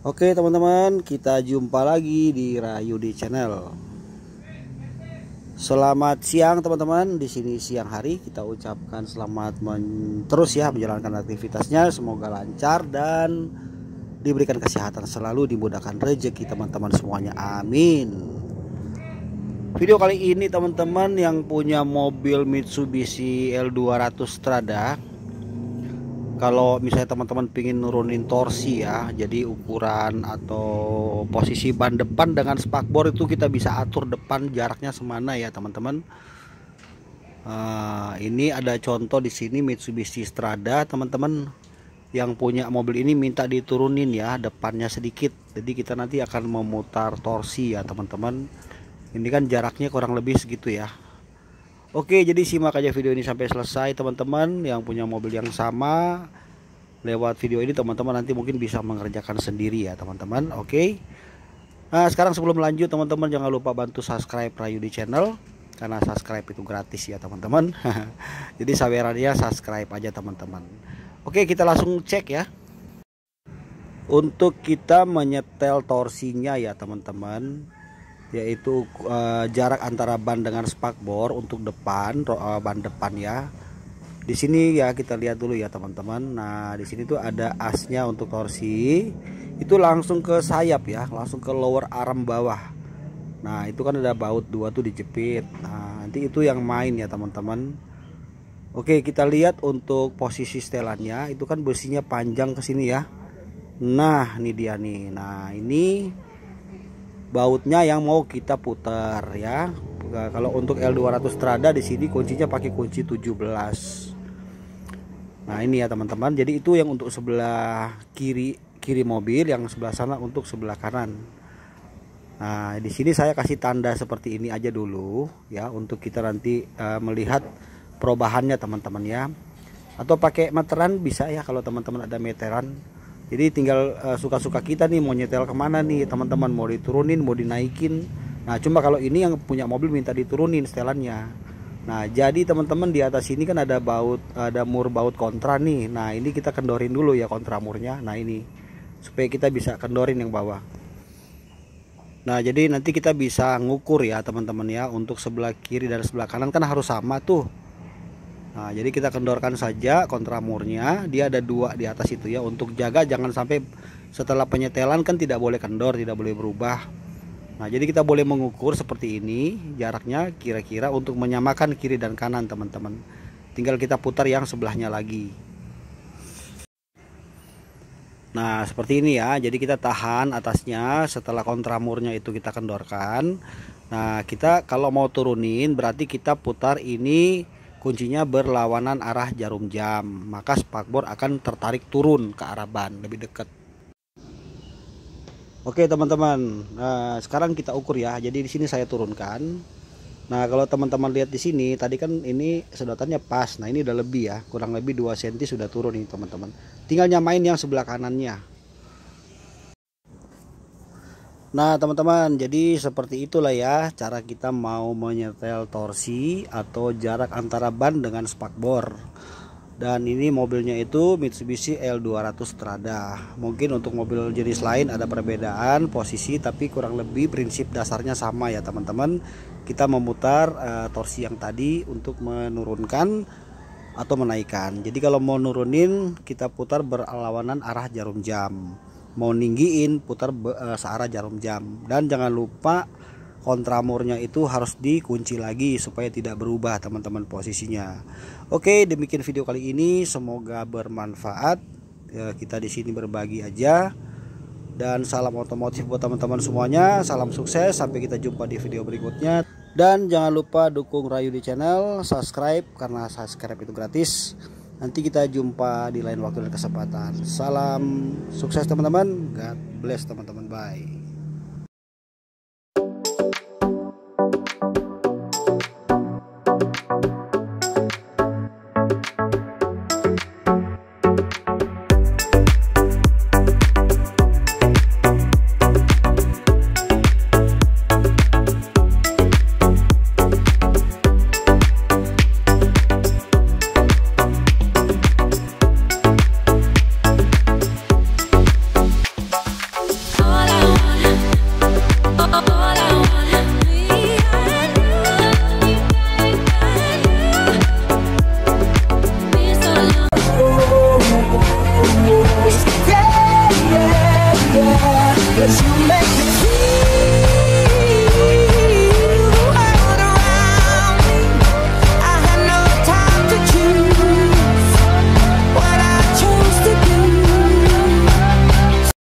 Oke teman-teman, kita jumpa lagi di Rayudi Channel. Selamat siang teman-teman. Di sini siang hari kita ucapkan selamat men terus ya menjalankan aktivitasnya. Semoga lancar dan diberikan kesehatan selalu, dimudahkan rezeki teman-teman semuanya. Amin. Video kali ini teman-teman yang punya mobil Mitsubishi L200 Strada kalau misalnya teman-teman pingin nurunin torsi ya jadi ukuran atau posisi ban depan dengan spakbor itu kita bisa atur depan jaraknya semana ya teman-teman uh, ini ada contoh di sini Mitsubishi Strada teman-teman yang punya mobil ini minta diturunin ya depannya sedikit jadi kita nanti akan memutar torsi ya teman-teman ini kan jaraknya kurang lebih segitu ya Oke, jadi simak aja video ini sampai selesai teman-teman yang punya mobil yang sama. Lewat video ini teman-teman nanti mungkin bisa mengerjakan sendiri ya teman-teman. Oke. Nah, sekarang sebelum lanjut teman-teman jangan lupa bantu subscribe Rayudi channel karena subscribe itu gratis ya teman-teman. jadi sawerannya subscribe aja teman-teman. Oke, kita langsung cek ya untuk kita menyetel torsinya ya teman-teman yaitu uh, jarak antara ban dengan spakbor untuk depan uh, ban depan ya di sini ya kita lihat dulu ya teman-teman nah di sini tuh ada asnya untuk torsi itu langsung ke sayap ya langsung ke lower arm bawah nah itu kan ada baut dua tuh dijepit nah nanti itu yang main ya teman-teman oke kita lihat untuk posisi setelannya itu kan besinya panjang ke sini ya nah ini dia nih nah ini bautnya yang mau kita putar ya nah, kalau untuk L200 Strada di sini kuncinya pakai kunci 17 nah ini ya teman-teman jadi itu yang untuk sebelah kiri kiri mobil yang sebelah sana untuk sebelah kanan nah di sini saya kasih tanda seperti ini aja dulu ya untuk kita nanti uh, melihat perubahannya teman-teman ya atau pakai meteran bisa ya kalau teman-teman ada meteran jadi tinggal eh, suka-suka uh, kita nih mau nyetel kemana nih teman-teman mau diturunin mau dinaikin nah cuma kalau ini yang punya mobil minta diturunin setelannya nah jadi teman-teman di atas ini kan ada baut ada mur baut kontra nih nah ini kita kendorin dulu ya kontra murnya nah ini supaya kita bisa kendorin yang bawah Nah, jadi nanti kita bisa ngukur ya, teman-teman ya, untuk sebelah kiri dan sebelah kanan kan harus sama tuh. Nah, jadi kita kendorkan saja kontramurnya. Dia ada dua di atas itu ya untuk jaga jangan sampai setelah penyetelan kan tidak boleh kendor, tidak boleh berubah. Nah, jadi kita boleh mengukur seperti ini jaraknya kira-kira untuk menyamakan kiri dan kanan, teman-teman. Tinggal kita putar yang sebelahnya lagi. Nah, seperti ini ya. Jadi kita tahan atasnya setelah kontramurnya itu kita kendorkan. Nah, kita kalau mau turunin berarti kita putar ini kuncinya berlawanan arah jarum jam, maka spakbor akan tertarik turun ke arah ban lebih dekat. Oke teman-teman, nah, sekarang kita ukur ya. Jadi di sini saya turunkan. Nah kalau teman-teman lihat di sini, tadi kan ini sedotannya pas. Nah ini udah lebih ya, kurang lebih 2 cm sudah turun nih teman-teman. Tinggal nyamain yang sebelah kanannya. Nah teman-teman jadi seperti itulah ya cara kita mau menyetel torsi atau jarak antara ban dengan spakbor dan ini mobilnya itu Mitsubishi L200 Strada mungkin untuk mobil jenis lain ada perbedaan posisi tapi kurang lebih prinsip dasarnya sama ya teman-teman kita memutar uh, torsi yang tadi untuk menurunkan atau menaikkan jadi kalau mau nurunin kita putar berlawanan arah jarum jam mau ninggiin putar uh, searah jarum jam dan jangan lupa kontramurnya itu harus dikunci lagi supaya tidak berubah teman-teman posisinya. Oke, demikian video kali ini semoga bermanfaat. Ya, kita di sini berbagi aja. Dan salam otomotif buat teman-teman semuanya. Salam sukses sampai kita jumpa di video berikutnya. Dan jangan lupa dukung Rayu di channel, subscribe karena subscribe itu gratis. Nanti kita jumpa di lain waktu dan kesempatan. Salam sukses teman-teman. God bless teman-teman. Bye.